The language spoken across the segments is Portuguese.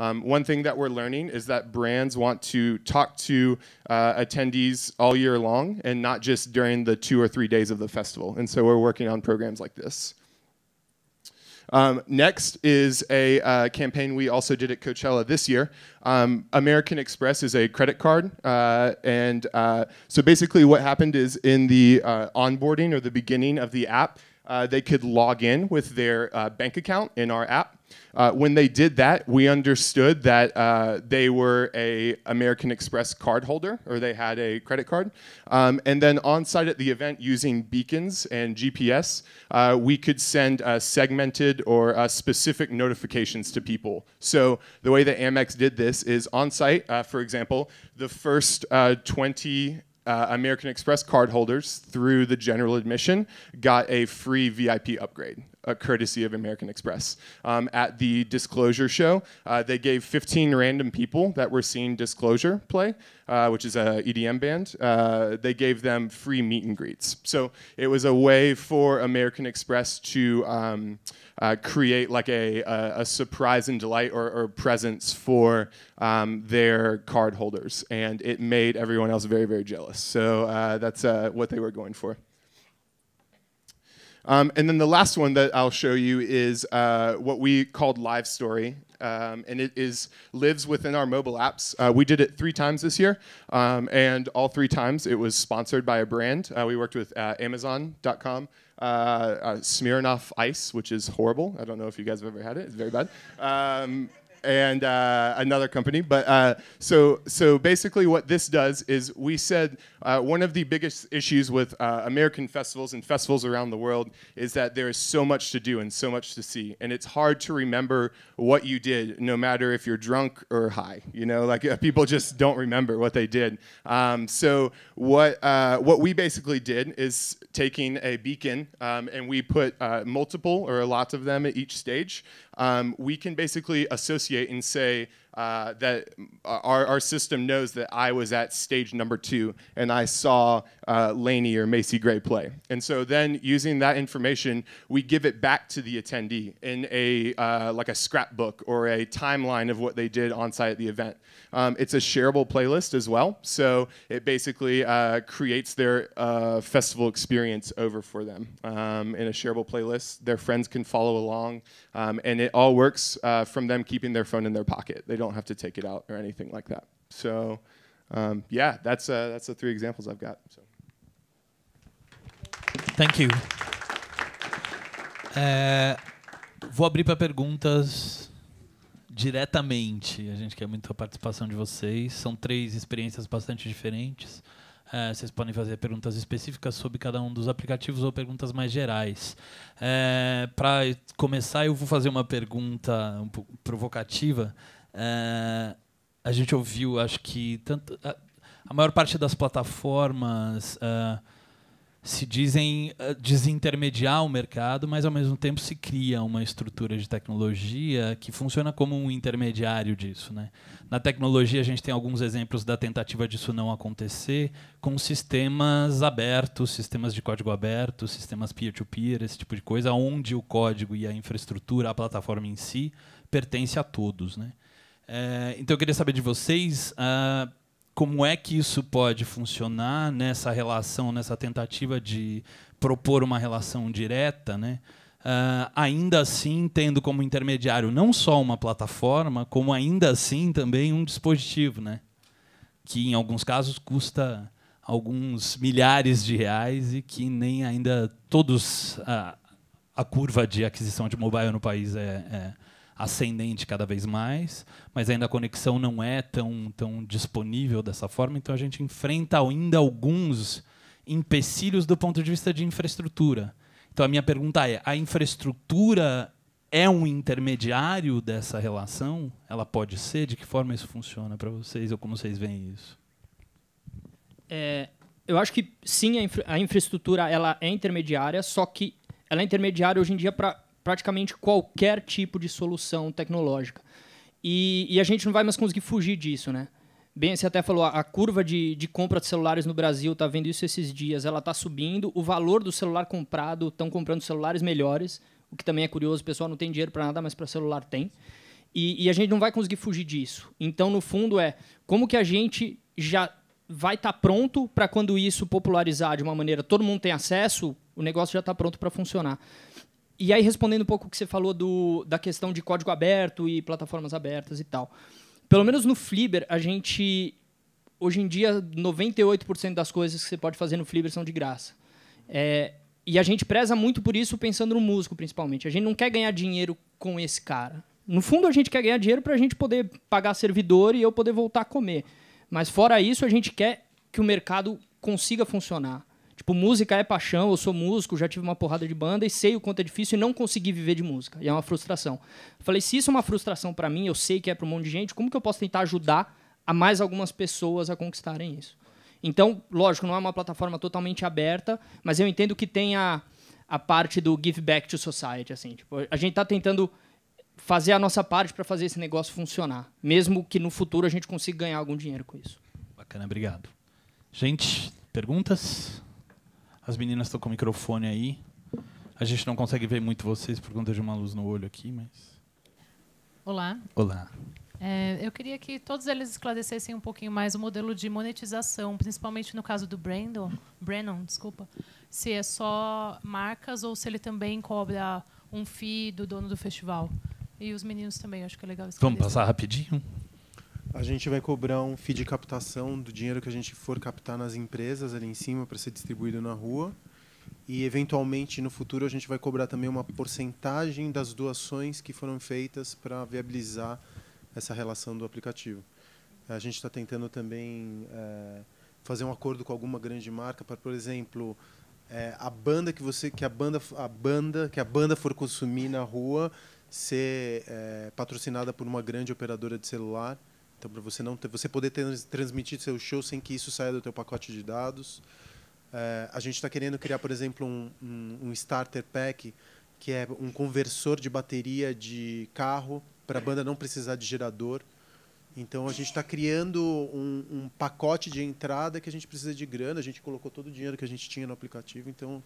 Um, one thing that we're learning is that brands want to talk to uh, attendees all year long and not just during the two or three days of the festival. And so we're working on programs like this. Um, next is a uh, campaign we also did at Coachella this year. Um, American Express is a credit card. Uh, and uh, so basically, what happened is in the uh, onboarding or the beginning of the app, uh, they could log in with their uh, bank account in our app. Uh, when they did that, we understood that uh, they were a American Express card holder, or they had a credit card. Um, and then on site at the event, using beacons and GPS, uh, we could send uh, segmented or uh, specific notifications to people. So the way that Amex did this is on site, uh, for example, the first 20 uh, American Express card holders through the general admission got a free VIP upgrade. A courtesy of American Express. Um, at the Disclosure show, uh, they gave 15 random people that were seeing Disclosure play, uh, which is a EDM band. Uh, they gave them free meet and greets. So it was a way for American Express to um, uh, create like a, a, a, surprise and delight or, or presence for um, their card holders, and it made everyone else very very jealous. So uh, that's what they were going for. Um, and then the last one that I'll show you is uh, what we called Live Story. Um, and it is lives within our mobile apps. Uh, we did it three times this year, um, and all three times it was sponsored by a brand. Uh, we worked with uh, Amazon.com, uh, uh, Smirnoff Ice, which is horrible. I don't know if you guys have ever had it. It's very bad. Um, and uh, another company. But uh, so so basically, what this does is we said uh, one of the biggest issues with uh, American festivals and festivals around the world is that there is so much to do and so much to see, and it's hard to remember what you did, no matter if you're drunk or high. You know, like uh, people just don't remember what they did. Um, so what uh, what we basically did is taking a beacon um, and we put multiple or a lot of them at each stage um, we can basically associate and say, uh, that uh, our, our system knows that I was at stage number two and I saw uh, Laney or Macy Gray play. And so then using that information, we give it back to the attendee in a uh, like a scrapbook or a timeline of what they did on site at the event. Um, it's a shareable playlist as well. So it basically uh, creates their uh, festival experience over for them um, in a shareable playlist. Their friends can follow along um, and it all works from them keeping their phone in their pocket. They don't don't have to take it out or anything like that. So um, yeah, that's, uh, that's the three examples I've got. So. Thank you. É, vou abrir para perguntas diretamente. A gente quer muito a participação de vocês. São três experiências bastante diferentes. É, vocês podem fazer perguntas específicas sobre cada um dos aplicativos ou perguntas mais gerais. É, para começar, eu vou fazer uma pergunta um pouco provocativa. Uh, a gente ouviu, acho que tanto, a, ah, a maior parte das plataformas uh, se dizem uh, desintermediar o mercado, mas ao mesmo tempo se cria uma estrutura de tecnologia que funciona como um intermediário disso. Né? Na tecnologia, a gente tem alguns exemplos da tentativa disso não acontecer com sistemas abertos, sistemas de código aberto, sistemas peer-to-peer, -peer, esse tipo de coisa, onde o código e a infraestrutura, a plataforma em si, pertence a todos. Né? É, então eu queria saber de vocês uh, como é que isso pode funcionar nessa relação, nessa tentativa de propor uma relação direta, né? Uh, ainda assim tendo como intermediário não só uma plataforma, como ainda assim também um dispositivo, né? Que em alguns casos custa alguns milhares de reais e que nem ainda todos uh, a curva de aquisição de mobile no país é, é ascendente cada vez mais, mas ainda a conexão não é tão, tão disponível dessa forma, então a gente enfrenta ainda alguns empecilhos do ponto de vista de infraestrutura. Então a minha pergunta é: a infraestrutura é um intermediário dessa relação? Ela pode ser? De que forma isso funciona para vocês ou como vocês veem isso? É, eu acho que sim, a, infra a infraestrutura ela é intermediária, só que ela é intermediária hoje em dia para praticamente qualquer tipo de solução tecnológica. E, e, a gente não vai mais conseguir fugir disso, né? Bem, você até falou, a, curva de, de, compra de celulares no Brasil, tá vendo isso esses dias, ela tá subindo, o valor do celular comprado, estão comprando celulares melhores, o que também é curioso, o pessoal não tem dinheiro para nada, mas para celular tem. E, e, a gente não vai conseguir fugir disso. Então, no fundo, é como que a gente já vai estar tá pronto para quando isso popularizar de uma maneira todo mundo tem acesso, o negócio já está pronto para funcionar. E aí, respondendo um pouco o que você falou do, da questão de código aberto e plataformas abertas e tal. Pelo menos no Flibber, a gente. Hoje em dia, 98% das coisas que você pode fazer no Flibber são de graça. É, e a gente preza muito por isso pensando no músico, principalmente. A gente não quer ganhar dinheiro com esse cara. No fundo, a gente quer ganhar dinheiro para a gente poder pagar servidor e eu poder voltar a comer. Mas fora isso, a gente quer que o mercado consiga funcionar. Tipo, música é paixão, eu sou músico, já tive uma porrada de banda e sei o quanto é difícil e não consegui viver de música. E é uma frustração. Falei, se isso é uma frustração para mim, eu sei que é para um monte de gente, como que eu posso tentar ajudar a mais algumas pessoas a conquistarem isso? Então, lógico, não é uma plataforma totalmente aberta, mas eu entendo que tem a, a parte do give back to society, assim, tipo, a gente está tentando fazer a nossa parte para fazer esse negócio funcionar, mesmo que no futuro a gente consiga ganhar algum dinheiro com isso. Bacana, obrigado. Gente, perguntas? As meninas estão com o microfone aí. A gente não consegue ver muito vocês por conta de uma luz no olho aqui, mas. Olá. Olá. É, eu queria que todos eles esclarecessem um pouquinho mais o modelo de monetização, principalmente no caso do Brandon, Brennan, desculpa, se é só marcas ou se ele também cobra um fee do dono do festival. E os meninos também, acho que é legal esclarecer. Vamos passar rapidinho? A gente vai cobrar um fee de captação do dinheiro que a gente for captar nas empresas ali em cima para ser distribuído na rua. E, eventualmente, no futuro, a gente vai cobrar também uma porcentagem das doações que foram feitas para viabilizar essa relação do aplicativo. A gente está tentando também é, fazer um acordo com alguma grande marca para, por exemplo, é, a banda que você que a banda a banda que a banda for consumir na rua ser é, patrocinada por uma grande operadora de celular então, para você não ter, você poder transmitir seu show sem que isso saia do teu pacote de dados. É, a gente está querendo criar, por exemplo, um, um, um, starter pack que é um conversor de bateria de carro para a banda não precisar de gerador. Então a gente está criando um, um, pacote de entrada que a gente precisa de grana. A gente colocou todo o dinheiro que a gente tinha no aplicativo, então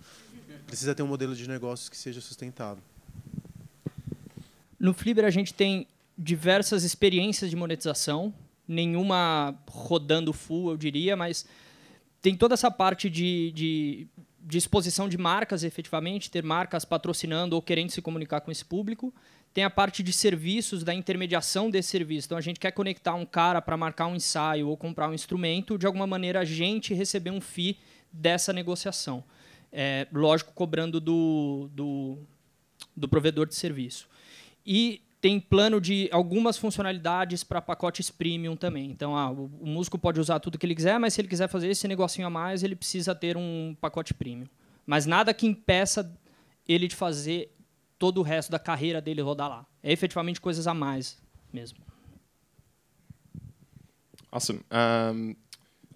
precisa ter um modelo de negócios que seja sustentável. No Fliber a gente tem diversas experiências de monetização, nenhuma rodando full, eu diria, mas tem toda essa parte de, de, de, exposição de marcas, efetivamente, ter marcas patrocinando ou querendo se comunicar com esse público. Tem a parte de serviços, da intermediação desse serviço. Então, a gente quer conectar um cara para marcar um ensaio ou comprar um instrumento, de alguma maneira, a gente receber um FII dessa negociação. É, lógico, cobrando do, do, do provedor de serviço. E tem plano de algumas funcionalidades para pacotes premium também. Então, ah, o, o, músico pode usar tudo que ele quiser, mas se ele quiser fazer esse negocinho a mais, ele precisa ter um pacote premium. Mas nada que impeça ele de fazer todo o resto da carreira dele rodar lá. É efetivamente coisas a mais mesmo. Awesome. Um...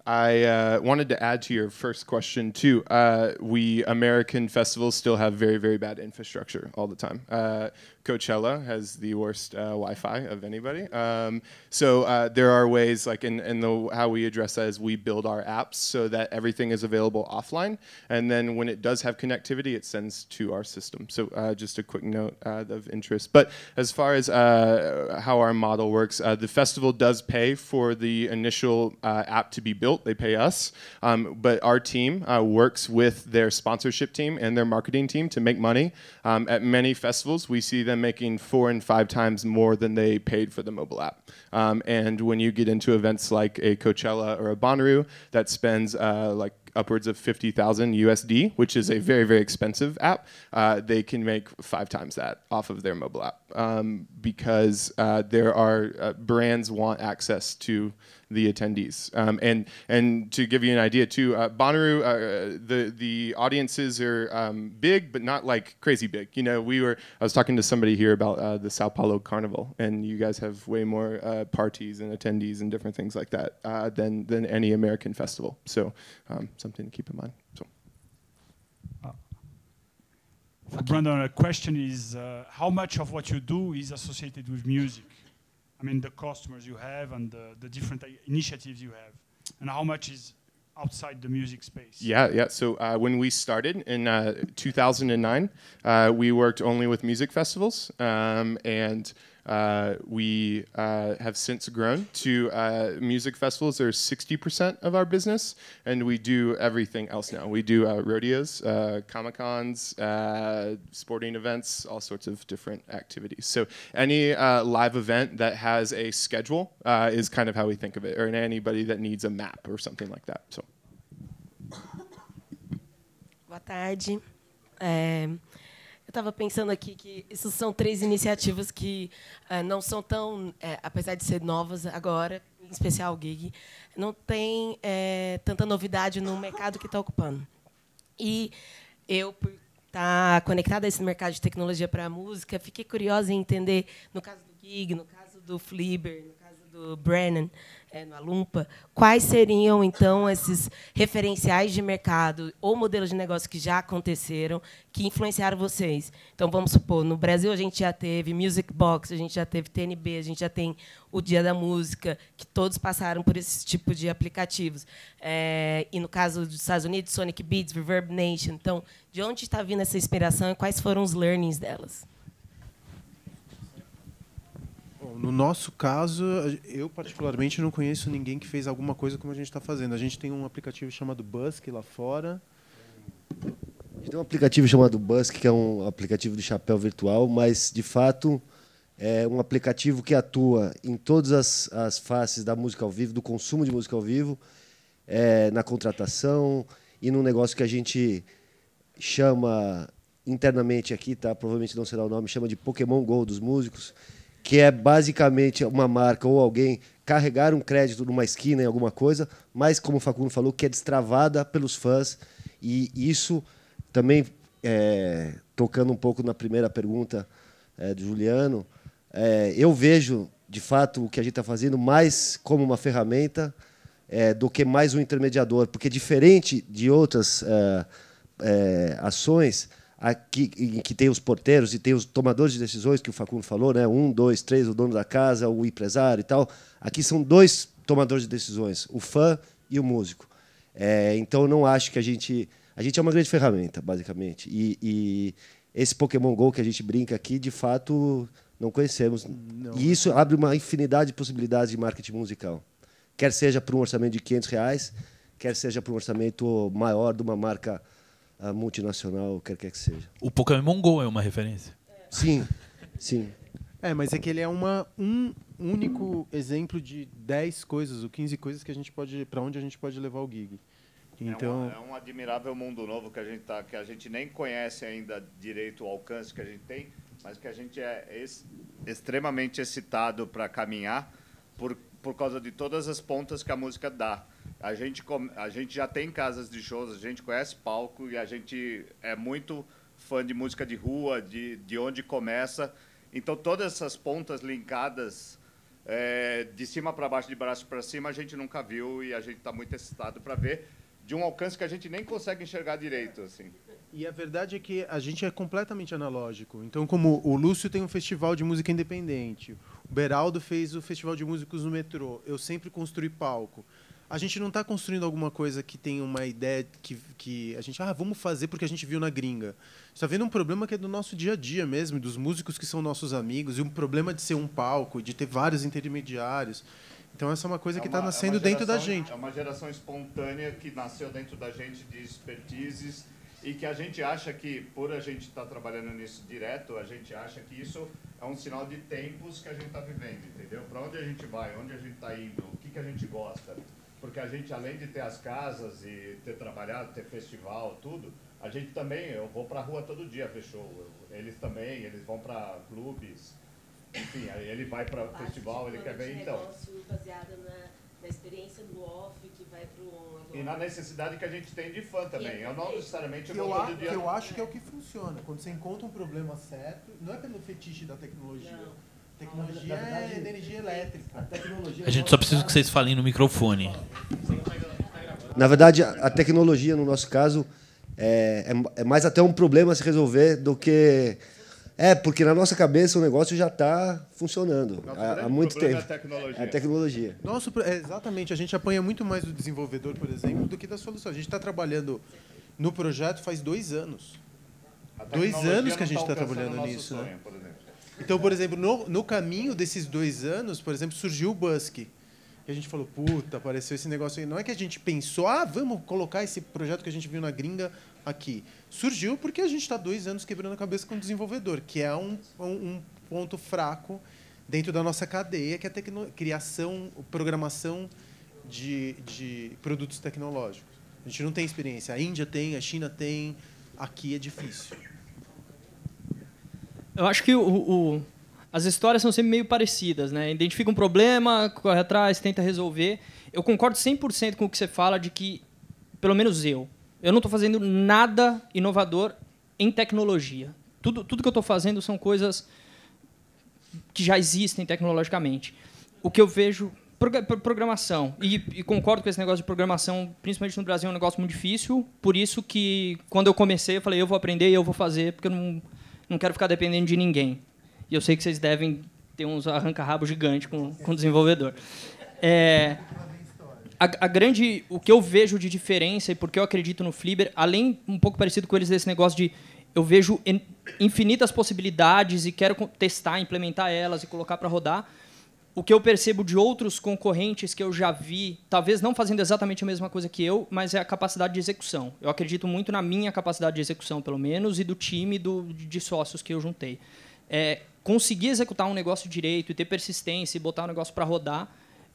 I uh, wanted to add to your first question too. Uh, we American festivals still have very very bad infrastructure all the time. Uh, Coachella has the worst uh, Wi-Fi of anybody. Um, so uh, there are ways, like, in, in the, how we address that is we build our apps so that everything is available offline, and then when it does have connectivity, it sends to our system. So uh, just a quick note uh, of interest. But as far as uh, how our model works, uh, the festival does pay for the initial app to be built. They pay us, um, but our team works with their sponsorship team and their marketing team to make money. Um, at many festivals, we see them them making four and five times more than they paid for the mobile app. Um, and when you get into events like a Coachella or a Bonnaroo that spends uh, like upwards of 50,000 USD, which is a mm-hmm. very, very expensive app, uh, they can make five times that off of their mobile app um, because uh, there are uh, brands want access to the attendees. Um, and and to give you an idea too, uh, Bonnaroo, uh, the the audiences are um, big, but not like crazy big. You know, we were I was talking to somebody here about uh, the Sao Paulo Carnival, and you guys have way more uh, parties and attendees and different things like that uh, than than any American festival. So um, something to keep in mind. So. Brandon, a question is uh, how much of what you do is associated with music? I mean, the customers you have and the, the different initiatives you have, and how much is outside the music space? Yeah, yeah. So uh, when we started in uh, 2009, uh, we worked only with music festivals, um, and uh, we uh, have since grown to uh, music festivals are 60% of our business, and we do everything else now. We do uh, rodeos, uh, comic cons, uh, sporting events, all sorts of different activities. So any live event that has a schedule is kind of how we think of it, or anybody that needs a map or something like that. So. Boa tarde. É, eh, Eu estava pensando aqui que isso são três iniciativas que é, não são tão, é, apesar de ser novas agora, em especial o gig, não tem é, tanta novidade no mercado que está ocupando. E eu, por estar tá conectada a esse mercado de tecnologia para a música, fiquei curiosa em entender, no caso do gig, no caso do Flibber, do Brennan, é, no Alumpa, quais seriam, então, esses referenciais de mercado ou modelos de negócio que já aconteceram, que influenciaram vocês? Então, vamos supor, no Brasil a gente já teve Music Box, a gente já teve TNB, a gente já tem o Dia da Música, que todos passaram por esse tipo de aplicativos. É, e, no caso dos Estados Unidos, Sonic Beats, Reverb Nation. Então, de onde está vindo essa inspiração e quais foram os learnings delas? no nosso caso, eu particularmente não conheço ninguém que fez alguma coisa como a gente está fazendo. A gente tem um aplicativo chamado Busk lá fora. A gente tem um aplicativo chamado Busk, que é um aplicativo de chapéu virtual, mas de fato é um aplicativo que atua em todas as, as faces da música ao vivo, do consumo de música ao vivo, é, na contratação e num negócio que a gente chama internamente aqui, tá? Provavelmente não será o nome, chama de Pokémon Go dos músicos que é basicamente uma marca ou alguém carregar um crédito numa esquina em alguma coisa, mas como o Facundo falou, que é destravada pelos fãs e isso também é, tocando um pouco na primeira pergunta é, do Juliano, é, eu vejo de fato o que a gente está fazendo mais como uma ferramenta é, do que mais um intermediador, porque diferente de outras é, é, ações, aqui que tem os porteiros e tem os tomadores de decisões que o Facundo falou, né? Um, dois, três, o dono da casa, o empresário e tal. Aqui são dois tomadores de decisões, o fã e o músico. É, então não acho que a gente a gente é uma grande ferramenta, basicamente. E, e esse Pokémon Go que a gente brinca aqui, de fato, não conhecemos. Não. E né? isso abre uma infinidade de possibilidades de marketing musical. Quer seja para um orçamento de 500 reais, quer seja para um orçamento maior de uma marca a multinacional, quer quer que seja. O Pokémon Go é uma referência? Sim, sim. É, mas é que ele é uma, um único exemplo de 10 coisas ou 15 coisas que a gente pode para onde a gente pode levar o gig. Então é um, é um admirável mundo novo que a gente tá, que a gente nem conhece ainda direito o alcance que a gente tem, mas que a gente é ex, extremamente excitado para caminhar por por causa de todas as pontas que a música dá. A gente, a gente já tem casas de shows, a gente conhece palco e a gente é muito fã de música de rua, de, de onde começa. Então, todas essas pontas linkadas é, de cima para baixo, de braço para cima, a gente nunca viu e a gente está muito excitado para ver de um alcance que a gente nem consegue enxergar direito, assim. E a verdade é que a gente é completamente analógico. Então, como o Lúcio tem um festival de música independente, o Beraldo fez o festival de músicos no metrô, eu sempre construí palco a gente não está construindo alguma coisa que tem uma ideia que, que a gente, ah, vamos fazer porque a gente viu na gringa. está vendo um problema que é do nosso dia a dia mesmo, dos músicos que são nossos amigos, e um problema de ser um palco, de ter vários intermediários. Então essa é uma coisa é que está é nascendo é geração, dentro da gente. É uma geração espontânea que nasceu dentro da gente de expertises e que a gente acha que, por a gente estar tá trabalhando nisso direto, a gente acha que isso é um sinal de tempos que a gente está vivendo, entendeu? Para onde a gente vai, onde a gente está indo, o que, que a gente gosta porque a gente, além de ter as casas e ter trabalhado, ter festival, tudo, a gente também, eu vou pra rua todo dia ver show. Eles também, eles vão pra clubes. Enfim, aí ele vai para festival, ele quer ver, então. negócio baseado na, na experiência do off que vai pro on E na necessidade que a gente tem de fã é também. Eu não necessariamente eu, vou todo dia. Eu acho que é o que funciona. Quando você encontra um problema certo, não é pelo fetiche da tecnologia. Não é tecnologia é energia elétrica. A, tecnologia a gente só precisa que vocês falem no microfone. Na verdade, a tecnologia, no nosso caso, é, é, é mais até um problema a se resolver do que. É, porque na nossa cabeça o negócio já está funcionando há, há, muito é tempo. É a tecnologia. É a tecnologia. Nosso, exatamente, a gente apanha muito mais o desenvolvedor, por exemplo, do que da solução. A gente está trabalhando no projeto faz dois anos. Dois anos que a gente está tá, tá trabalhando nisso. Né? Sonho, né? Então, por exemplo, no, no caminho desses dois anos, por exemplo, surgiu o Busk. E a gente falou, puta, apareceu esse negócio aí. Não é que a gente pensou, ah, vamos colocar esse projeto que a gente viu na gringa aqui. Surgiu porque a gente está dois anos quebrando a cabeça com o desenvolvedor, que é um, um, um ponto fraco dentro da nossa cadeia, que é a tecno... criação, programação de, de produtos tecnológicos. A gente não tem experiência. A Índia tem, a China tem, aqui é difícil. Eu acho que o, o, as histórias são sempre meio parecidas, né? Identifica um problema, corre atrás, tenta resolver. Eu concordo 100% com o que você fala de que, pelo menos eu, eu não estou fazendo nada inovador em tecnologia. Tudo, tudo que eu estou fazendo são coisas que já existem tecnologicamente. O que eu vejo programação. E, e, concordo com esse negócio de programação, principalmente no Brasil, é um negócio muito difícil. Por isso que, quando eu comecei, eu falei, eu vou aprender e eu vou fazer, porque eu não, não quero ficar dependendo de ninguém. E eu sei que vocês devem ter uns arranca-rabo gigante com, com o desenvolvedor. É, a, a, grande, o que eu vejo de diferença e porque eu acredito no Fliber, além um pouco parecido com eles desse negócio de eu vejo infinitas possibilidades e quero testar, implementar elas e colocar para rodar o que eu percebo de outros concorrentes que eu já vi, talvez não fazendo exatamente a mesma coisa que eu, mas é a capacidade de execução. Eu acredito muito na minha capacidade de execução, pelo menos, e do time do, de sócios que eu juntei. É, conseguir executar um negócio direito e ter persistência e botar o negócio para rodar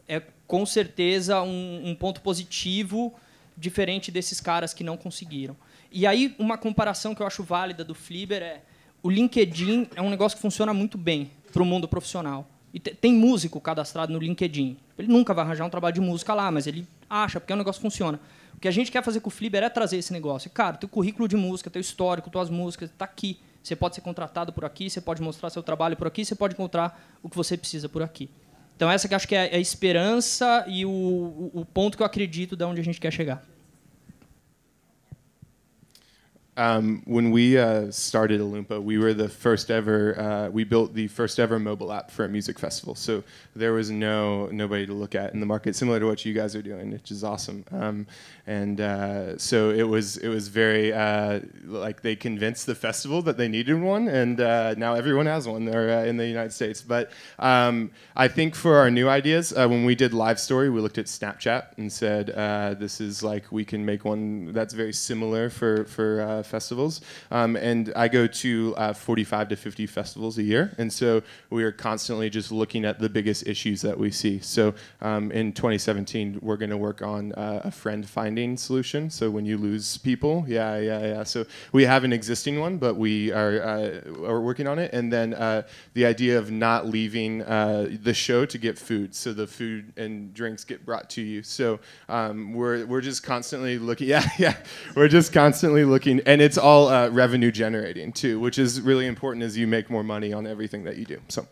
é com certeza um, um ponto positivo diferente desses caras que não conseguiram. E aí uma comparação que eu acho válida do Fliber é o LinkedIn é um negócio que funciona muito bem para o mundo profissional. E tem músico cadastrado no LinkedIn. Ele nunca vai arranjar um trabalho de música lá, mas ele acha, porque o negócio funciona. O que a gente quer fazer com o Flipper é trazer esse negócio. Cara, teu currículo de música, teu histórico, tuas músicas, está aqui. Você pode ser contratado por aqui, você pode mostrar seu trabalho por aqui, você pode encontrar o que você precisa por aqui. Então, essa que acho que é, é a esperança e o, o ponto que eu acredito de onde a gente quer chegar. Um, when we uh, started Olumpa, we were the first ever. Uh, we built the first ever mobile app for a music festival, so there was no nobody to look at in the market, similar to what you guys are doing, which is awesome. Um, and uh, so it was it was very uh, like they convinced the festival that they needed one, and uh, now everyone has one there, uh, in the United States. But um, I think for our new ideas, when we did Live Story, we looked at Snapchat and said this is like we can make one that's very similar for for festivals. Um, and I go to uh, 45 to 50 festivals a year. And so we are constantly just looking at the biggest issues that we see. So um, in 2017, we're going to work on uh, a friend finding solution. So when you lose people, yeah, yeah, yeah. So we have an existing one, but we are, uh, are working on it. And then the idea of not leaving the show to get food. So the food and drinks get brought to you. So um, we're we're just constantly looking. Yeah, yeah. We're just constantly looking and it's all uh, revenue generating too, which is really important as you make more money on everything that you do. So.